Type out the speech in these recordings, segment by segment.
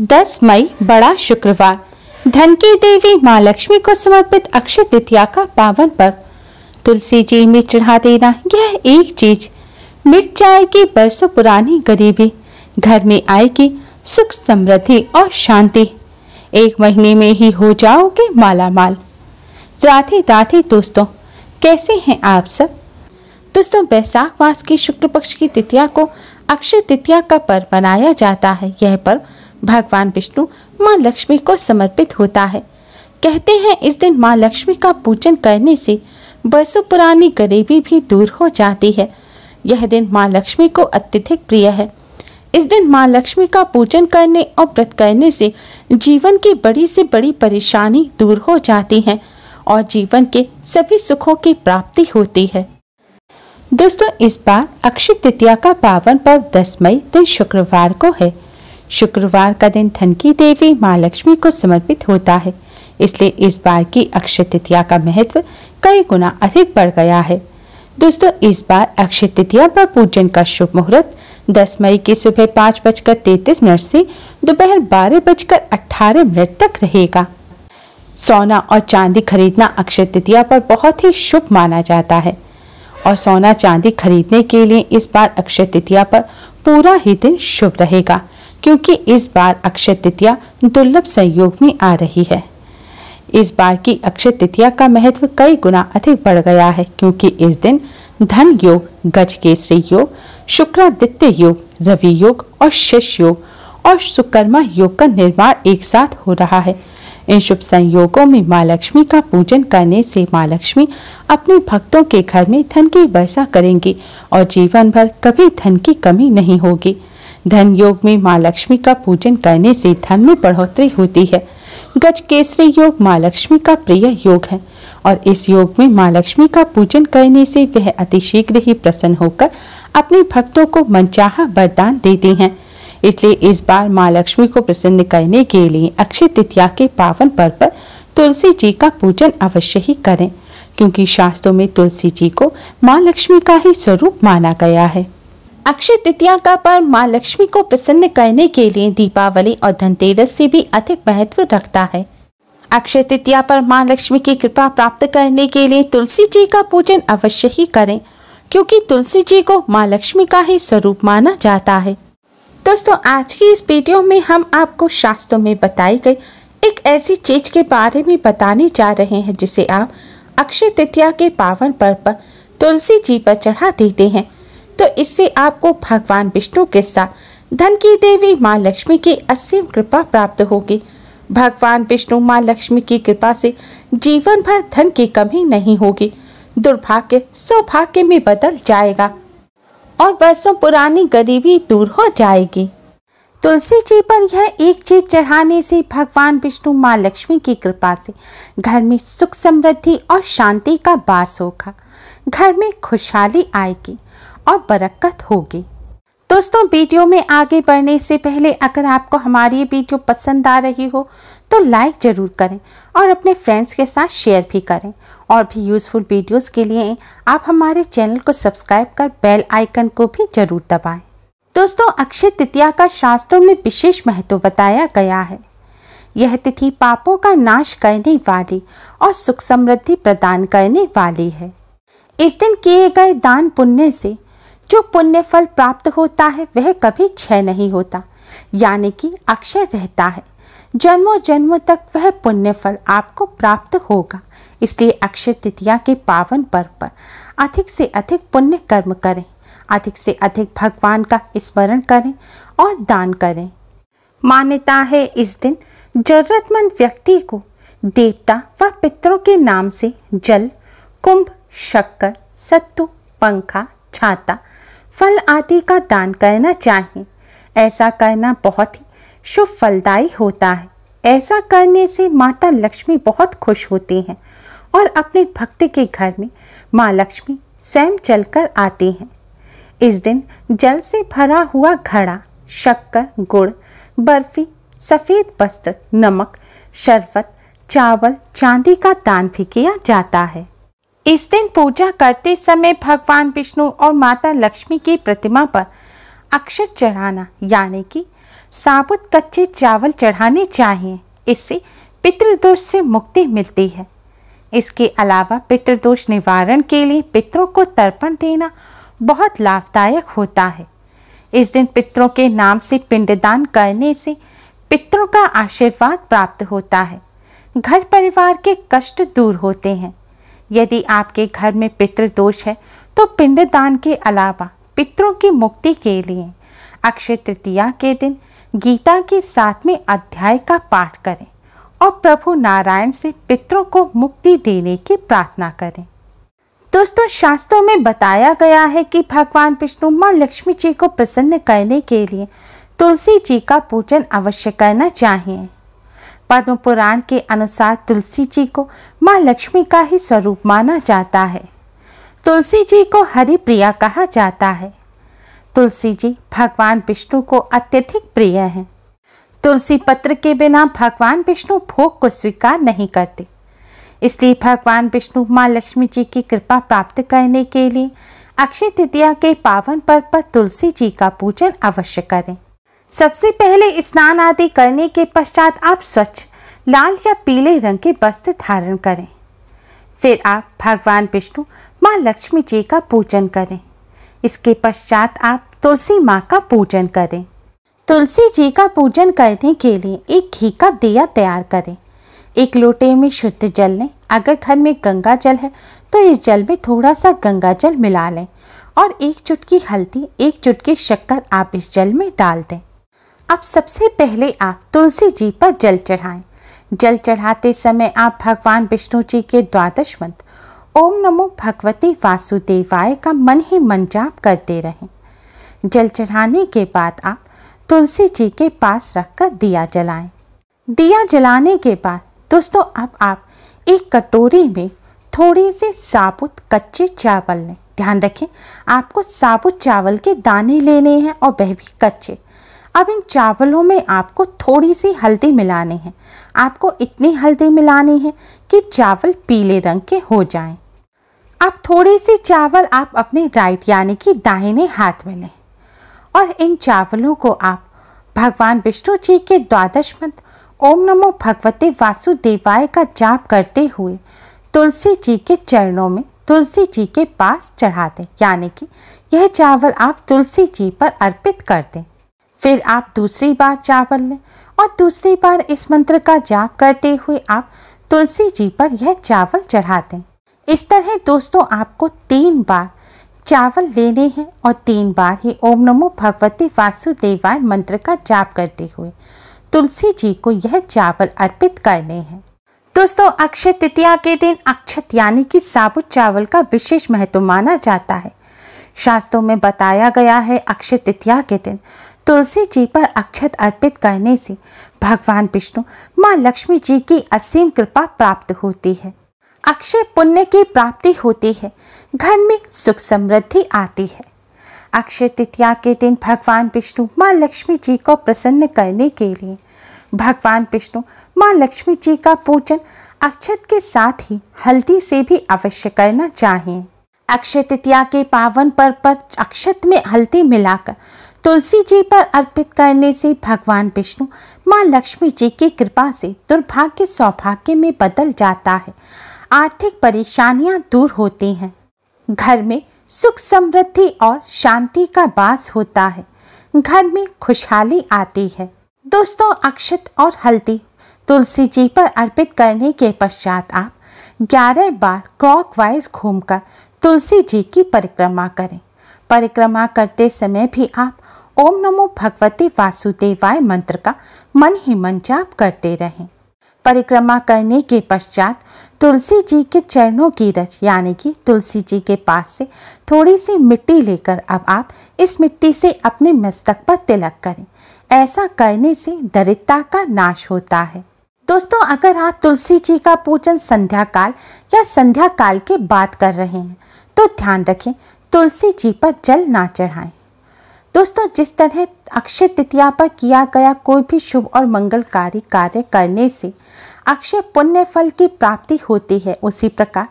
10 मई बड़ा शुक्रवार धन की देवी माँ लक्ष्मी को समर्पित अक्षय तृतीया का पावन पर्व तुलसी जी में चढ़ा देना यह एक चीज मिट जाएगी बरसों पुरानी गरीबी घर में आएगी सुख समृद्धि और शांति एक महीने में ही हो जाओगे माला माल राधे राधे दोस्तों कैसे हैं आप सब दोस्तों बैसाख मास की शुक्ल पक्ष की तृतीया को अक्षय तृतीया का पर्व मनाया जाता है यह पर्व भगवान विष्णु माँ लक्ष्मी को समर्पित होता है कहते हैं इस दिन माँ लक्ष्मी का पूजन करने से बरसों पुरानी गरीबी भी दूर हो जाती है यह दिन माँ लक्ष्मी को अत्यधिक प्रिय है इस दिन माँ लक्ष्मी का पूजन करने और व्रत करने से जीवन की बड़ी से बड़ी परेशानी दूर हो जाती है और जीवन के सभी सुखों की प्राप्ति होती है दोस्तों इस बार अक्षय तृतीया का पावन पर्व 10 मई दिन शुक्रवार को है शुक्रवार का दिन धन की देवी माँ लक्ष्मी को समर्पित होता है इसलिए इस बार की अक्षय तृतीया का महत्व कई गुना अधिक बढ़ गया है दोस्तों इस बार अक्षय तृतीया पर पूजन का शुभ मुहूर्त 10 मई की सुबह पाँच बजकर तैतीस मिनट से दोपहर बारह बजकर अट्ठारह मिनट तक रहेगा सोना और चांदी खरीदना अक्षय तृतीया पर बहुत ही शुभ माना जाता है और सोना चांदी खरीदने के लिए इस बार अक्षय तृतीया पर पूरा ही दिन शुभ रहेगा क्योंकि इस बार अक्षय तृतीया दुर्लभ संयोग में आ रही है इस बार की अक्षय तृतीया का महत्व कई गुना अधिक बढ़ गया है क्योंकि इस दिन धन योग गज केसरी योग शुक्रादित्य योग रवि योग और शेष योग और सुकर्मा योग का निर्माण एक साथ हो रहा है इन शुभ संयोगों में माँ लक्ष्मी का पूजन करने से माँ लक्ष्मी अपने भक्तों के घर में धन की वर्षा करेंगी और जीवन भर कभी धन की कमी नहीं होगी धन योग में माँ लक्ष्मी का पूजन करने से धन में बढ़ोतरी होती है गज केसरी योग माँ लक्ष्मी का प्रिय योग है और इस योग में माँ लक्ष्मी का पूजन करने से वह अतिशीघ्र ही प्रसन्न होकर अपने भक्तों को मनचाहा वरदान देती हैं इसलिए इस बार माँ लक्ष्मी को प्रसन्न करने के लिए अक्षय तृतीया के पावन पर्व पर तुलसी जी का पूजन अवश्य ही करें क्योंकि शास्त्रों में तुलसी जी को माँ लक्ष्मी का ही स्वरूप माना गया है अक्षय तृतीया का पर्व माँ लक्ष्मी को प्रसन्न करने के लिए दीपावली और धनतेरस से भी अधिक महत्व रखता है अक्षय तृतीया पर माँ लक्ष्मी की कृपा प्राप्त करने के लिए तुलसी जी का पूजन अवश्य ही करें क्योंकि तुलसी जी को माँ लक्ष्मी का ही स्वरूप माना जाता है दोस्तों आज की इस वीडियो में हम आपको शास्त्रों में बताई गई एक ऐसी चीज के बारे में बताने जा रहे हैं जिसे आप अक्षय तृतीया के पावन पर्व पर तुलसी जी पर चढ़ा देते हैं तो इससे आपको भगवान विष्णु के साथ धन की देवी माँ लक्ष्मी की असीम कृपा प्राप्त होगी भगवान विष्णु माँ लक्ष्मी की कृपा से जीवन भर धन की कमी नहीं होगी दुर्भाग्य सौभाग्य में बदल जाएगा और बरसों पुरानी गरीबी दूर हो जाएगी तुलसी जी पर यह एक चीज चढ़ाने से भगवान विष्णु माँ लक्ष्मी की कृपा से घर में सुख समृद्धि और शांति का वास होगा घर में खुशहाली आएगी और बरक्कत होगी दोस्तों वीडियो में आगे बढ़ने से पहले अगर आपको हमारी ये वीडियो पसंद आ रही हो तो लाइक ज़रूर करें और अपने फ्रेंड्स के साथ शेयर भी करें और भी यूज़फुल वीडियोस के लिए आप हमारे चैनल को सब्सक्राइब कर बेल आइकन को भी ज़रूर दबाएं। दोस्तों अक्षय तृतीया का शास्त्रों में विशेष महत्व बताया गया है यह तिथि पापों का नाश करने वाली और सुख समृद्धि प्रदान करने वाली है इस दिन किए गए दान पुण्य से जो पुण्य फल प्राप्त होता है वह कभी क्षय नहीं होता यानी कि अक्षय रहता है जन्मों जन्मों तक वह पुण्य फल आपको प्राप्त होगा इसलिए अक्षय तृतीया के पावन पर्व पर अधिक से अधिक पुण्य कर्म करें अधिक से अधिक भगवान का स्मरण करें और दान करें मान्यता है इस दिन जरूरतमंद व्यक्ति को देवता व पितरों के नाम से जल कुंभ शक्कर सत्तू पंखा छाता फल आदि का दान करना चाहिए ऐसा करना बहुत ही शुभ फलदायी होता है ऐसा करने से माता लक्ष्मी बहुत खुश होती हैं और अपने भक्त के घर में माँ लक्ष्मी स्वयं चलकर आती हैं इस दिन जल से भरा हुआ घड़ा शक्कर गुड़ बर्फी सफ़ेद वस्त्र नमक शरबत चावल चांदी का दान भी किया जाता है इस दिन पूजा करते समय भगवान विष्णु और माता लक्ष्मी की प्रतिमा पर अक्षत चढ़ाना यानी कि साबुत कच्चे चावल चढ़ाने चाहिए इससे पितृदोष से मुक्ति मिलती है इसके अलावा पितृदोष निवारण के लिए पितरों को तर्पण देना बहुत लाभदायक होता है इस दिन पितरों के नाम से पिंडदान करने से पितरों का आशीर्वाद प्राप्त होता है घर परिवार के कष्ट दूर होते हैं यदि आपके घर में पितृदोष है तो पिंडदान के अलावा पितरों की मुक्ति के लिए अक्षय तृतीया के दिन गीता के सातवें अध्याय का पाठ करें और प्रभु नारायण से पितरों को मुक्ति देने की प्रार्थना करें दोस्तों शास्त्रों में बताया गया है कि भगवान विष्णु माँ लक्ष्मी जी को प्रसन्न करने के लिए तुलसी जी का पूजन अवश्य करना चाहिए पद्म पुराण के अनुसार तुलसी जी को माँ लक्ष्मी का ही स्वरूप माना जाता है तुलसी जी को हरि प्रिया कहा जाता है तुलसी जी भगवान विष्णु को अत्यधिक प्रिय हैं तुलसी पत्र के बिना भगवान विष्णु भोग को स्वीकार नहीं करते इसलिए भगवान विष्णु माँ लक्ष्मी जी की कृपा प्राप्त करने के लिए अक्षय तृतीया के पावन पर्व पर तुलसी जी का पूजन अवश्य करें सबसे पहले स्नान आदि करने के पश्चात आप स्वच्छ लाल या पीले रंग के वस्त्र धारण करें फिर आप भगवान विष्णु माँ लक्ष्मी जी का पूजन करें इसके पश्चात आप तुलसी माँ का पूजन करें तुलसी जी का पूजन करने के लिए एक घी का दिया तैयार करें एक लोटे में शुद्ध जल लें अगर घर में गंगा जल है तो इस जल में थोड़ा सा गंगा जल मिला लें और एक चुटकी हल्दी एक चुटकी शक्कर आप इस जल में डाल दें अब सबसे पहले आप तुलसी जी पर जल चढ़ाएं जल चढ़ाते समय आप भगवान विष्णु जी के द्वादश मंत्र ओम नमो भगवती वासुदेवाय का मन ही मन जाप करते रहें जल चढ़ाने के बाद आप तुलसी जी के पास रखकर दिया जलाएं दिया जलाने के बाद दोस्तों अब आप एक कटोरी में थोड़े से साबुत कच्चे चावल लें ध्यान रखें आपको साबुत चावल के दाने लेने हैं और वह भी कच्चे अब इन चावलों में आपको थोड़ी सी हल्दी मिलानी है आपको इतनी हल्दी मिलानी है कि चावल पीले रंग के हो जाएं। अब थोड़ी सी चावल आप अपने राइट यानी कि दाहिने हाथ में लें और इन चावलों को आप भगवान विष्णु जी के द्वादश मंत्र ओम नमो भगवते वासुदेवाय का जाप करते हुए तुलसी जी के चरणों में तुलसी जी के पास चढ़ा दें यानी कि यह चावल आप तुलसी जी पर अर्पित कर दें फिर आप दूसरी बार चावल लें और दूसरी बार इस मंत्र का जाप करते हुए आप तुलसी जी पर यह चावल चढ़ा दें इस तरह दोस्तों आपको तीन बार चावल लेने हैं और तीन बार ही ओम नमो भगवती वासुदेवाय मंत्र का जाप करते हुए तुलसी जी को यह चावल अर्पित करने हैं दोस्तों अक्षय तृतीया के दिन अक्षत यानी कि साबुत चावल का विशेष महत्व माना जाता है शास्त्रों में बताया गया है अक्षय तृतीया के दिन तुलसी जी पर अक्षत अर्पित करने से भगवान विष्णु माँ लक्ष्मी जी की असीम कृपा प्राप्त होती है अक्षय पुण्य की प्राप्ति होती है घर में सुख समृद्धि आती है अक्षय तृतीया के दिन भगवान विष्णु माँ लक्ष्मी जी को प्रसन्न करने के लिए भगवान विष्णु माँ लक्ष्मी जी का पूजन अक्षत के साथ ही हल्दी से भी अवश्य करना चाहिए अक्षय तृतीया के पावन पर्व पर अक्षत में हल्दी मिलाकर तुलसी जी पर अर्पित करने से भगवान विष्णु माँ लक्ष्मी जी की कृपा से दुर्भाग्य सौभाग्य में बदल जाता है आर्थिक परेशानियाँ दूर होती हैं घर में सुख समृद्धि और शांति का वास होता है घर में खुशहाली आती है दोस्तों अक्षत और हल्दी तुलसी जी पर अर्पित करने के पश्चात आप ग्यारह बार क्लॉकवाइज घूमकर तुलसी जी की परिक्रमा करें परिक्रमा करते समय भी आप ओम नमो भगवते वासुदेवाय मंत्र का मन ही मन जाप करते रहें परिक्रमा करने के पश्चात तुलसी जी के चरणों की रच यानी कि तुलसी जी के पास से थोड़ी सी मिट्टी लेकर अब आप इस मिट्टी से अपने मस्तक पर तिलक करें ऐसा करने से दरिद्रता का नाश होता है दोस्तों अगर आप तुलसी जी का पूजन संध्या काल या संध्या काल के बात कर रहे हैं तो ध्यान रखें तुलसी जी पर जल ना चढ़ाएं दोस्तों जिस तरह अक्षय तृतीया पर किया गया कोई भी शुभ और मंगलकारी कार्य करने से अक्षय पुण्य फल की प्राप्ति होती है उसी प्रकार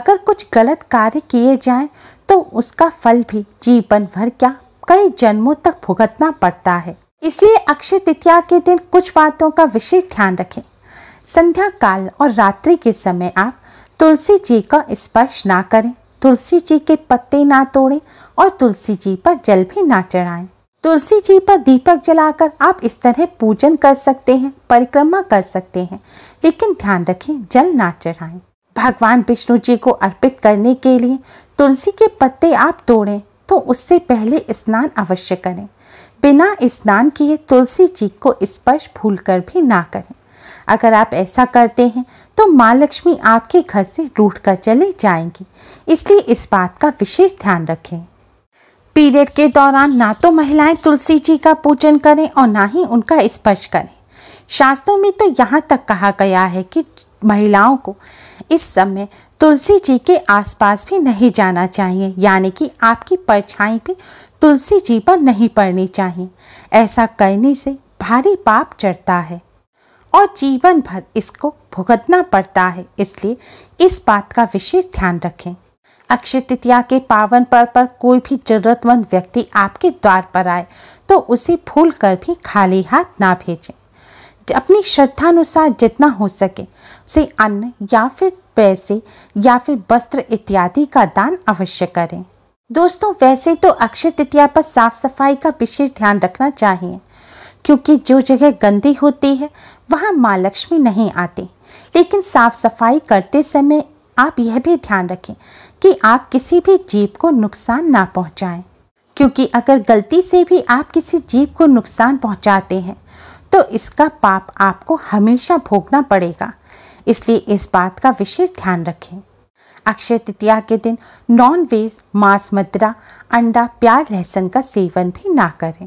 अगर कुछ गलत कार्य किए जाएं तो उसका फल भी जीवन भर क्या कई जन्मों तक भुगतना पड़ता है इसलिए अक्षय तृतीया के दिन कुछ बातों का विशेष ध्यान रखें संध्या काल और रात्रि के समय आप तुलसी जी का स्पर्श ना करें तुलसी जी के पत्ते ना तोड़ें और तुलसी जी पर जल भी ना चढ़ाएं तुलसी जी पर दीपक जलाकर आप इस तरह पूजन कर सकते हैं परिक्रमा कर सकते हैं लेकिन ध्यान रखें जल ना चढ़ाएं भगवान विष्णु जी को अर्पित करने के लिए तुलसी के पत्ते आप तोड़ें तो उससे पहले स्नान अवश्य करें बिना स्नान किए तुलसी जी को स्पर्श भूल कर भी ना करें अगर आप ऐसा करते हैं तो माँ लक्ष्मी आपके घर से रूठ कर चले जाएंगी इसलिए इस बात का विशेष ध्यान रखें पीरियड के दौरान ना तो महिलाएं तुलसी जी का पूजन करें और ना ही उनका स्पर्श करें शास्त्रों में तो यहाँ तक कहा गया है कि महिलाओं को इस समय तुलसी जी के आसपास भी नहीं जाना चाहिए यानी कि आपकी परछाई भी तुलसी जी पर नहीं पड़नी चाहिए ऐसा करने से भारी पाप चढ़ता है और जीवन भर इसको भुगतना पड़ता है इसलिए इस बात का विशेष ध्यान रखें अक्षय तृतीया के पावन पर्व पर कोई भी जरूरतमंद व्यक्ति आपके द्वार पर आए तो उसे भूल कर भी खाली हाथ ना भेजें अपनी श्रद्धानुसार जितना हो सके उसे अन्न या फिर पैसे या फिर वस्त्र इत्यादि का दान अवश्य करें दोस्तों वैसे तो अक्षय तृतीया पर साफ सफाई का विशेष ध्यान रखना चाहिए क्योंकि जो जगह गंदी होती है वहाँ माँ लक्ष्मी नहीं आती लेकिन साफ सफाई करते समय आप यह भी ध्यान रखें कि आप किसी भी जीव को नुकसान ना पहुँचाएँ क्योंकि अगर गलती से भी आप किसी जीव को नुकसान पहुँचाते हैं तो इसका पाप आपको हमेशा भोगना पड़ेगा इसलिए इस बात का विशेष ध्यान रखें अक्षय तृतीया के दिन नॉन वेज मांस मदरा अंडा प्याज लहसुन का सेवन भी ना करें